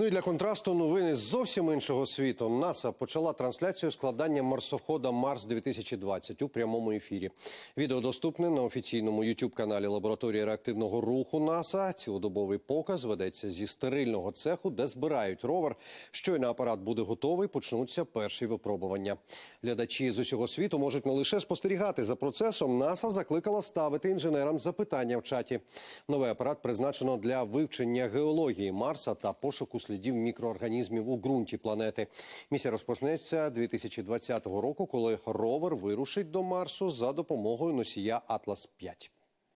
Ну і для контрасту новини з зовсім іншого світу. НАСА почала трансляцію складання марсохода Марс 2020 у прямому ефірі. Відео доступне на офіційному youtube каналі лабораторії реактивного руху НАСА. Цілодобовий показ ведеться зі стерильного цеху, де збирають ровер. Щойно апарат буде готовий, почнуться перші випробування. Глядачі з усього світу можуть не лише спостерігати за процесом. НАСА закликала ставити інженерам запитання в чаті. Новий апарат призначено для вивчення геології Марса та пошуку слідів мікроорганізмів у ґрунті планети. Місія розпочнеться 2020 року, коли ровер вирушить до Марсу за допомогою носія Атлас 5